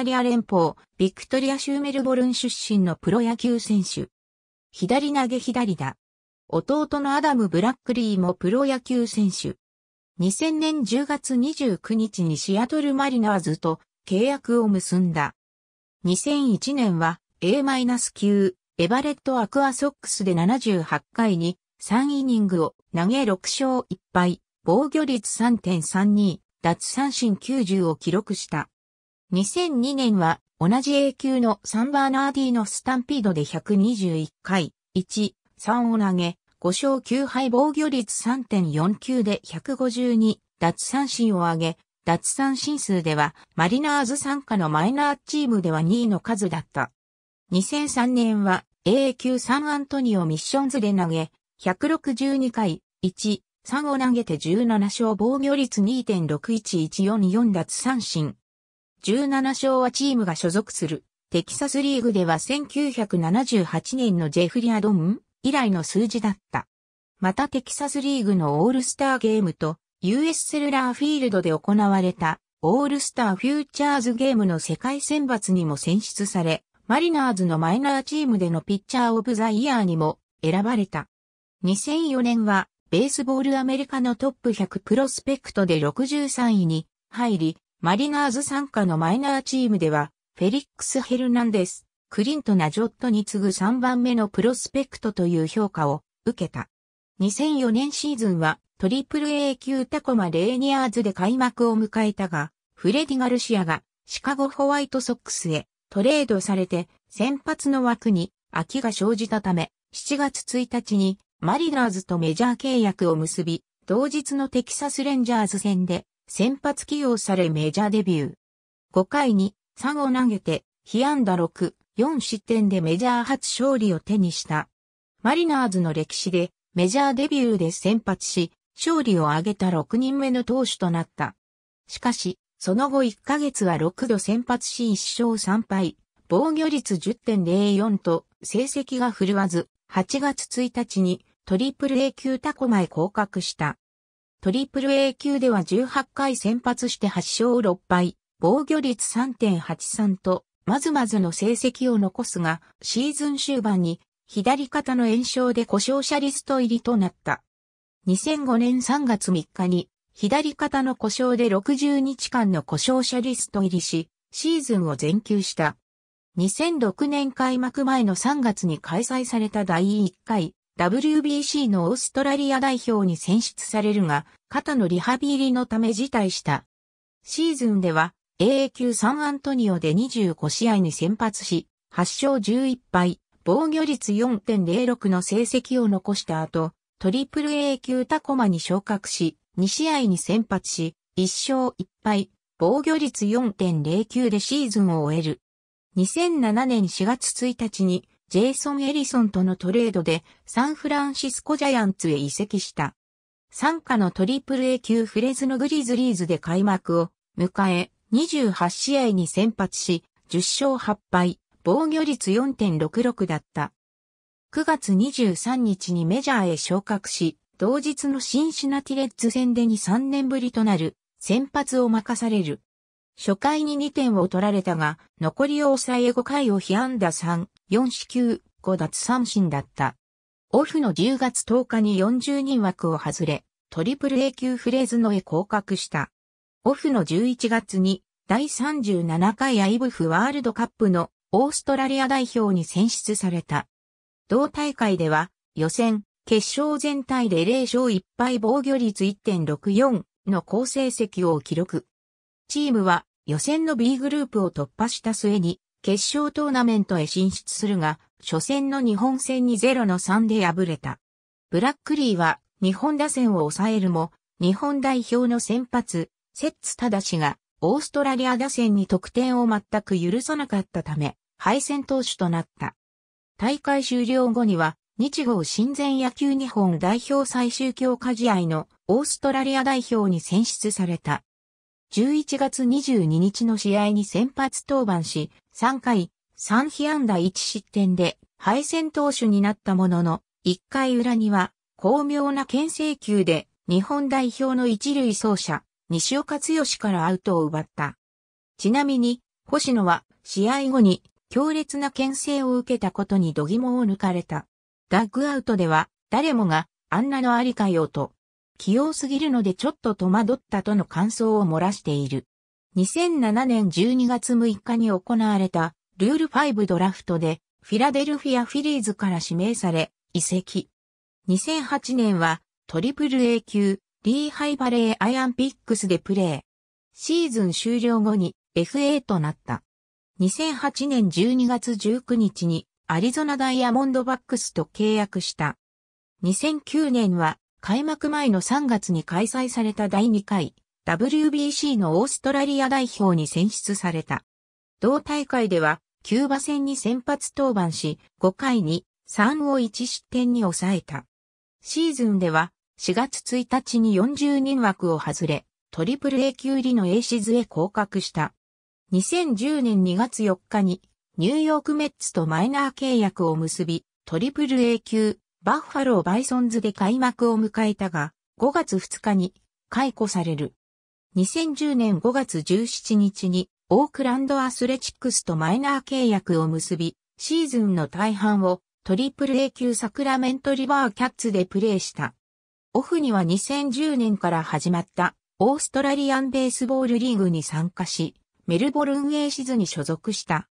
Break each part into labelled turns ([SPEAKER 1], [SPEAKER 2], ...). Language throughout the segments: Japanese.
[SPEAKER 1] タリア連邦、ビクトリア州メルボルン出身のプロ野球選手。左投げ左だ。弟のアダム・ブラックリーもプロ野球選手。2000年10月29日にシアトルマリナーズと契約を結んだ。2001年は A-9 エバレットアクアソックスで78回に3イニングを投げ6勝1敗、防御率3.32、奪三振90を記録した。2002年は同じ A 級のサンバーナーディーのスタンピードで121回、1、3を投げ、5勝9敗防御率3.49で152奪三振を挙げ、奪三振数ではマリナーズ参加のマイナーチームでは2位の数だった。2003年は A 級サンアントニオミッションズで投げ、162回、1、3を投げて17勝防御率2.6114奪三振、17勝はチームが所属する。テキサスリーグでは1978年のジェフリア・ドン以来の数字だった。またテキサスリーグのオールスターゲームと US セルラーフィールドで行われたオールスターフューチャーズゲームの世界選抜にも選出され、マリナーズのマイナーチームでのピッチャーオブザイヤーにも選ばれた。2004年はベースボールアメリカのトップ100プロスペクトで63位に入り、マリナーズ参加のマイナーチームでは、フェリックス・ヘルナンデス、クリント・ナジョットに次ぐ3番目のプロスペクトという評価を受けた。2004年シーズンは、トリプル A 級タコマ・レーニアーズで開幕を迎えたが、フレディ・ガルシアがシカゴ・ホワイトソックスへトレードされて、先発の枠に空きが生じたため、7月1日にマリナーズとメジャー契約を結び、同日のテキサス・レンジャーズ戦で先発起用されメジャーデビュー。5回に3を投げて、被安打6、4失点でメジャー初勝利を手にした。マリナーズの歴史でメジャーデビューで先発し、勝利を挙げた6人目の投手となった。しかし、その後1ヶ月は6度先発し1勝3敗、防御率10.04と成績が振るわず、8月1日にトリプル A 級タコマへ降格した。トリプル A 級では18回先発して8勝6敗、防御率3.83と、まずまずの成績を残すが、シーズン終盤に、左肩の炎症で故障者リスト入りとなった。2005年3月3日に、左肩の故障で60日間の故障者リスト入りし、シーズンを全休した。2006年開幕前の3月に開催された第1回 WBC のオーストラリア代表に選出されるが、肩のリハビリのため辞退した。シーズンでは AA 級サンアントニオで25試合に先発し、8勝11敗、防御率4.06の成績を残した後、トリプル A 級タコマに昇格し、2試合に先発し、1勝1敗、防御率4.09でシーズンを終える。2007年4月1日にジェイソン・エリソンとのトレードでサンフランシスコジャイアンツへ移籍した。参加の AAA 級フレズのグリズリーズで開幕を迎え、28試合に先発し、10勝8敗、防御率4.66だった。9月23日にメジャーへ昇格し、同日のシンシナティレッズ戦でに3年ぶりとなる先発を任される。初回に2点を取られたが、残りを抑え5回を被安打3、4四球、5奪三振だった。オフの10月10日に40人枠を外れ、トリプル A 級フレーズのへ降格した。オフの11月に、第37回アイブフワールドカップのオーストラリア代表に選出された。同大会では、予選、決勝全体で0勝1敗防御率1.64の好成績を記録。チームは予選の B グループを突破した末に、決勝トーナメントへ進出するが、初戦の日本戦に0の3で敗れた。ブラックリーは日本打線を抑えるも、日本代表の先発、セッツタダシが、オーストラリア打線に得点を全く許さなかったため、敗戦投手となった。大会終了後には、日豪親善野球日本代表最終強化試合のオーストラリア代表に選出された。11月22日の試合に先発登板し、3回、3被安打1失点で敗戦投手になったものの、1回裏には巧妙な牽制球で日本代表の一塁走者、西岡剛からアウトを奪った。ちなみに、星野は試合後に強烈な牽制を受けたことに度肝を抜かれた。ダッグアウトでは誰もがあんなのありかよと器用すぎるのでちょっと戸惑ったとの感想を漏らしている。2007年12月6日に行われたルール5ドラフトでフィラデルフィアフィリーズから指名され移籍。2008年はトリプル A 級リーハイバレーアイアンピックスでプレー。シーズン終了後に FA となった。2008年12月19日にアリゾナダイヤモンドバックスと契約した。2009年は開幕前の3月に開催された第2回 WBC のオーストラリア代表に選出された。同大会では、キューバ戦に先発登板し、5回に3を1失点に抑えた。シーズンでは、4月1日に40人枠を外れ、トリプル A 級入りの A シズへ降格した。2010年2月4日に、ニューヨークメッツとマイナー契約を結び、トリプル A 級バッファロー・バイソンズで開幕を迎えたが、5月2日に解雇される。2010年5月17日にオークランドアスレチックスとマイナー契約を結び、シーズンの大半をトリプル A 級サクラメントリバーキャッツでプレーした。オフには2010年から始まったオーストラリアンベースボールリーグに参加し、メルボルン・エイシズに所属した。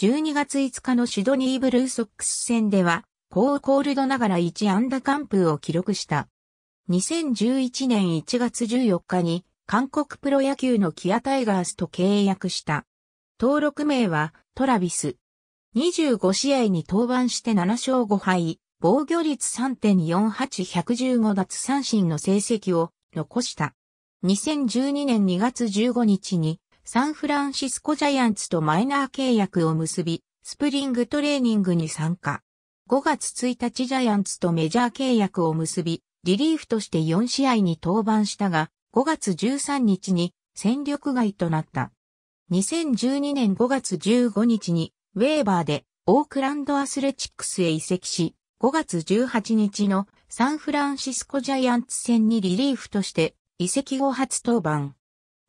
[SPEAKER 1] 12月5日のシドニーブルーソックス戦では高コールドながら1安打完封を記録した。2011年1月14日に韓国プロ野球のキアタイガースと契約した。登録名はトラビス。25試合に登板して7勝5敗、防御率3.48115奪三振の成績を残した。2012年2月15日にサンフランシスコジャイアンツとマイナー契約を結び、スプリングトレーニングに参加。5月1日ジャイアンツとメジャー契約を結び、リリーフとして4試合に登板したが、5月13日に戦力外となった。2012年5月15日にウェーバーでオークランドアスレチックスへ移籍し、5月18日のサンフランシスコジャイアンツ戦にリリーフとして移籍後初登板。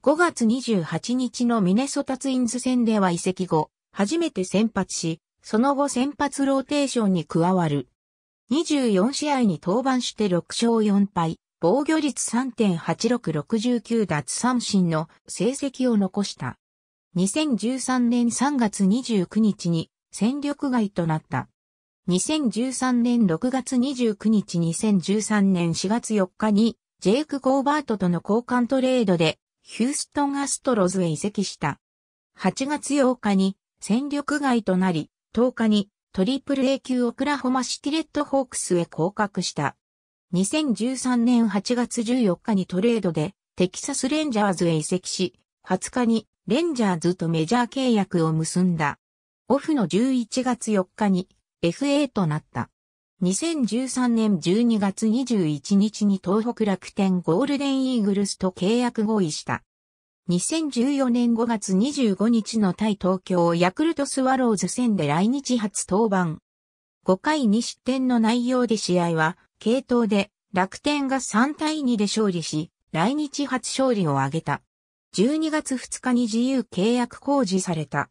[SPEAKER 1] 5月28日のミネソタツインズ戦では移籍後、初めて先発し、その後先発ローテーションに加わる。24試合に登板して6勝4敗、防御率3.8669奪三振の成績を残した。2013年3月29日に戦力外となった。2013年6月29日2013年4月4日にジェイク・コーバートとの交換トレードでヒューストン・アストロズへ移籍した。8月8日に戦力外となり10日にトリプル A 級オクラホマシティレッドホークスへ降格した。2013年8月14日にトレードでテキサスレンジャーズへ移籍し、20日にレンジャーズとメジャー契約を結んだ。オフの11月4日に FA となった。2013年12月21日に東北楽天ゴールデンイーグルスと契約合意した。2014年5月25日の対東京ヤクルトスワローズ戦で来日初登板。5回2失点の内容で試合は、系統で楽天が3対2で勝利し、来日初勝利を挙げた。12月2日に自由契約公示された。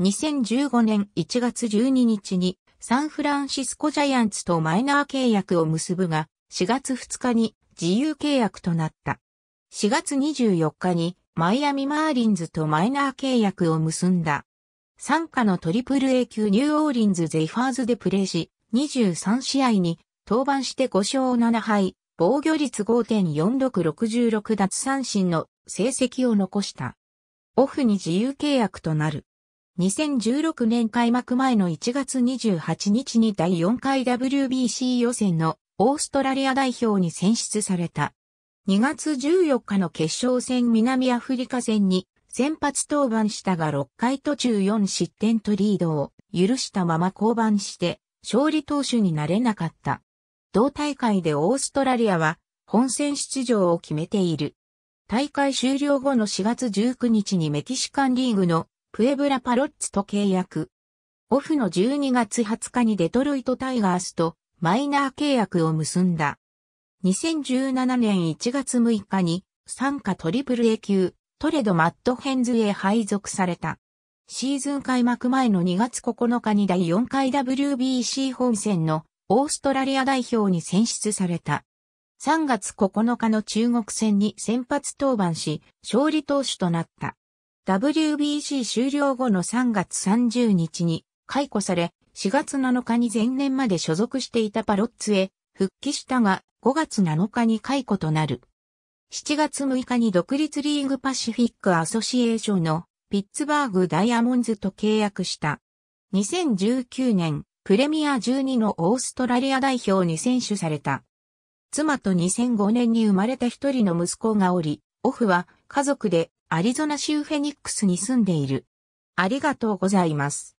[SPEAKER 1] 2015年1月12日にサンフランシスコジャイアンツとマイナー契約を結ぶが、4月2日に自由契約となった。4月24日にマイアミマーリンズとマイナー契約を結んだ。参加のトリプル A 級ニューオーリンズゼイファーズでプレーし、23試合に登板して5勝7敗、防御率5.4666奪三振の成績を残した。オフに自由契約となる。2016年開幕前の1月28日に第4回 WBC 予選のオーストラリア代表に選出された。2月14日の決勝戦南アフリカ戦に先発登板したが6回途中4失点とリードを許したまま降板して勝利投手になれなかった。同大会でオーストラリアは本戦出場を決めている。大会終了後の4月19日にメキシカンリーグのプエブラパロッツと契約。オフの12月20日にデトロイトタイガースとマイナー契約を結んだ。2017年1月6日に、参加トリプル A 級、トレド・マット・ヘンズへ配属された。シーズン開幕前の2月9日に第4回 WBC 本戦のオーストラリア代表に選出された。3月9日の中国戦に先発登板し、勝利投手となった。WBC 終了後の3月30日に解雇され、4月7日に前年まで所属していたパロッツへ復帰したが、5月7日に解雇となる。7月6日に独立リーグパシフィックアソシエーションのピッツバーグダイヤモンズと契約した。2019年、プレミア12のオーストラリア代表に選手された。妻と2005年に生まれた一人の息子がおり、オフは家族でアリゾナ州フェニックスに住んでいる。ありがとうございます。